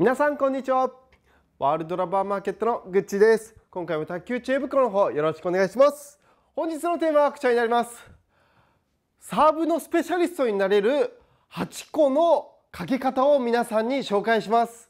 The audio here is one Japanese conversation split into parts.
皆さんこんにちはワールドラバーマーケットのぐっちです今回も卓球知恵袋の方よろしくお願いします本日のテーマはこちらになりますサーブのスペシャリストになれる8個のかけ方を皆さんに紹介します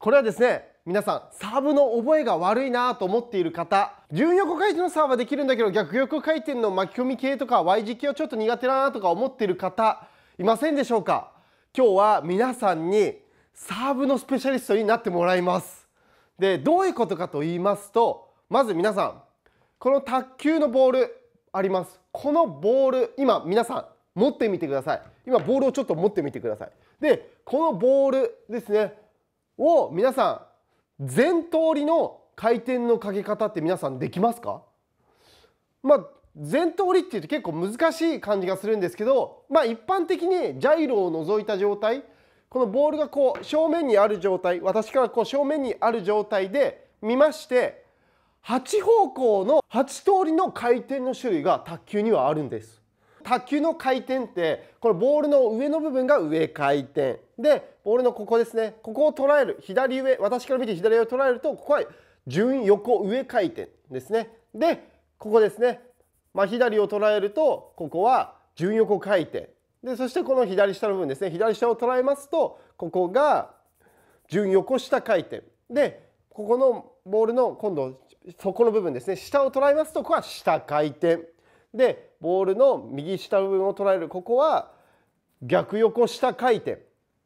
これはですね皆さんサーブの覚えが悪いなと思っている方順横回転のサーブはできるんだけど逆横回転の巻き込み系とか Y 字系をちょっと苦手だなとか思っている方いませんでしょうか今日は皆さんにサーブのスペシャリストになってもらいます。でどういうことかと言いますとまず皆さんこの卓球のボールありますこのボール今皆さん持ってみてください今ボールをちょっと持ってみてくださいでこのボールですねを皆さん全通りの回転のかけ方って皆さんできますかまあ全通りっていうと結構難しい感じがするんですけどまあ一般的にジャイロを除いた状態このボールがこう正面にある状態私からこう正面にある状態で見まして8方向の8通りの回転の種類が卓球にはあるんです卓球の回転ってこのボールの上の部分が上回転でボールのここですねここを捉える左上私から見て左上を捉えるとここは順横上回転ですねでここですね、まあ、左を捉えるとここは順横回転でそしてこの左下の部分ですね左下を捉えますとここが順横下回転でここのボールの今度そこの部分ですね下を捉えますとここは下回転でボールの右下部分を捉えるここは逆横下回転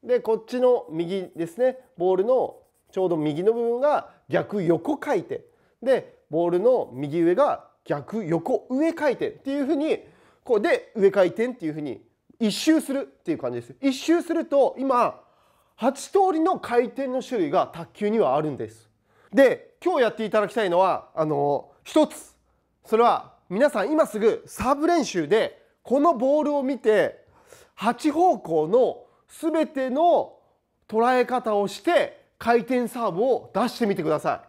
でこっちの右ですねボールのちょうど右の部分が逆横回転でボールの右上が逆横上回転っていうふうにこうで上回転っていうふうに一周するっていう感じです一周すると今8通りの回転の種類が卓球にはあるんですで今日やっていただきたいのはあの一つそれは皆さん今すぐサーブ練習でこのボールを見て8方向の全ての捉え方をして回転サーブを出してみてください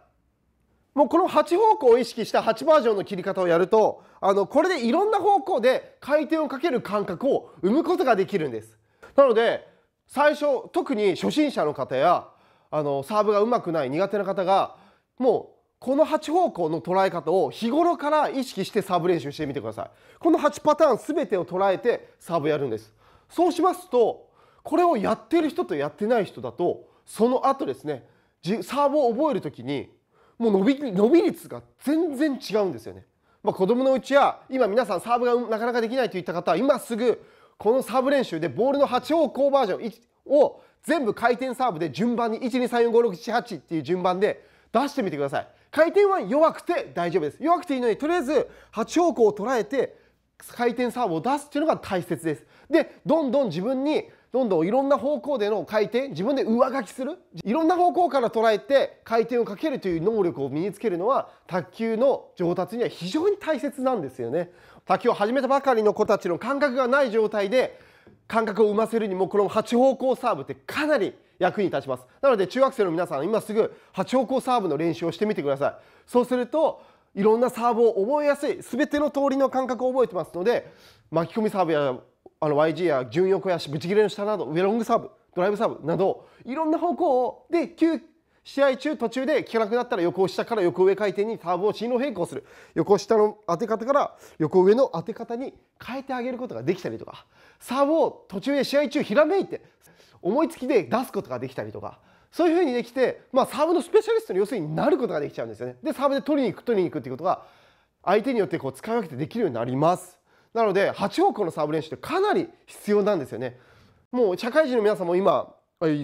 もうこの8方向を意識した8バージョンの切り方をやるとあのこれでいろんな方向で回転をかける感覚を生むことができるんですなので最初特に初心者の方やあのサーブがうまくない苦手な方がもうこの8方向の捉え方を日頃から意識してサーブ練習してみてくださいこの8パターン全てを捉えてサーブやるんですそうしますとこれをやってる人とやってない人だとその後ですねサーブを覚える時にもう伸び伸び率が全然違うんですよね。まあ、子供のうちや今皆さんサーブがなかなかできないといった方は今すぐこのサーブ練習でボールの8方向バージョンを全部回転サーブで順番に1234567っていう順番で出してみてください回転は弱くて大丈夫です弱くていいのにとりあえず8方向を捉えて回転サーブを出すっていうのが大切です。でどんどん自分にどんどんいろんな方向での回転自分で上書きするいろんな方向から捉えて回転をかけるという能力を身につけるのは卓球の上達には非常に大切なんですよね。卓球を始めたばかりの子たちの感覚がない状態で感覚を生ませるにもこの8方向サーブってかなり役に立ちますなので中学生の皆さん今すぐ8方向サーブの練習をしてみてくださいそうするといろんなサーブを覚えやすい全ての通りの感覚を覚えてますので巻き込みサーブやあの YG や順横やしブチ切れの下などウェロングサーブドライブサーブなどいろんな方向で試合中途中で効かなくなったら横下から横上回転にサーブを進路変更する横下の当て方から横上の当て方に変えてあげることができたりとかサーブを途中で試合中ひらめいて思いつきで出すことができたりとかそういうふうにできて、まあ、サーブのスペシャリストに要するになることができちゃうんですよね。でサーブで取りに行く取りに行くっていうことが相手によってこう使い分けてできるようになります。なので8方向のサーブ練習ってかなり必要なんですよね。もう社会人の皆さんも今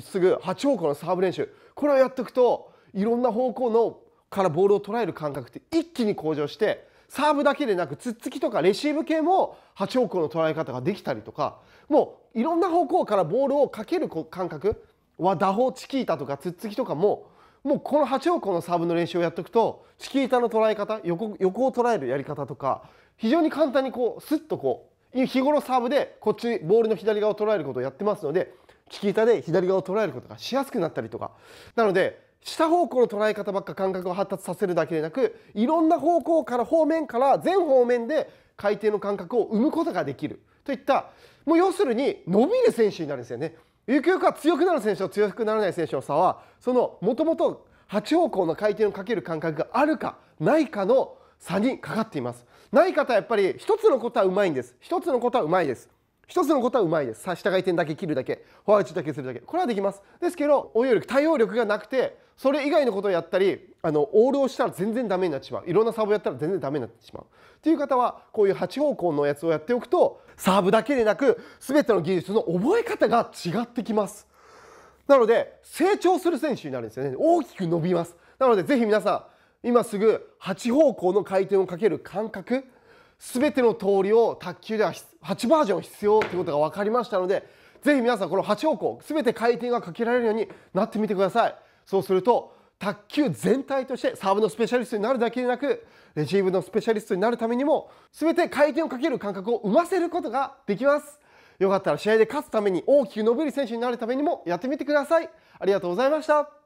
すぐ8方向のサーブ練習これをやっておくといろんな方向のからボールを捉える感覚って一気に向上してサーブだけでなくツッツキとかレシーブ系も8方向の捉え方ができたりとかもういろんな方向からボールをかける感覚和打法チキータとかツッツキとかももうこの8方向のサーブの練習をやっておくとチキータの捉え方横横を捉えるやり方とか非常に簡単にこうスッとこう日頃サーブでこっちボールの左側を捉えることをやってますのでチキータで左側を捉えることがしやすくなったりとかなので下方向の捉え方ばっか感覚を発達させるだけでなくいろんな方向から方面から全方面で回転の感覚を生むことができるといったもう要するに伸びる選手になるんですよね。ゆくゆくは強くなる選手と強くならない選手の差はそのもともと8方向の回転をかける感覚があるかないかの差にかかっていますない方はやっぱり一つのことはうまいんです一つのことはうまいです一つのことはうまいです下回転だけ切るだけフォア打ちだけするだけこれはできますですけど応用力対応力がなくてそれ以外のことをやったりあのオールをしたら全然ダメになってしまういろんなサーブやったら全然ダメになってしまうっていう方はこういう8方向のやつをやっておくとサーブだけでなく全ての技術の覚え方が違ってきますなので成長する選手になるんですよね大きく伸びますなのでぜひ皆さん今すぐ8方向の回転をかける感覚全ての通りを卓球では8バージョン必要ということが分かりましたのでぜひ皆さんこの8方向全て回転がかけられるようになってみてくださいそうすると卓球全体としてサーブのスペシャリストになるだけでなくレシーブのスペシャリストになるためにも全て回転をかける感覚を生ませることができますよかったら試合で勝つために大きく伸びる選手になるためにもやってみてくださいありがとうございました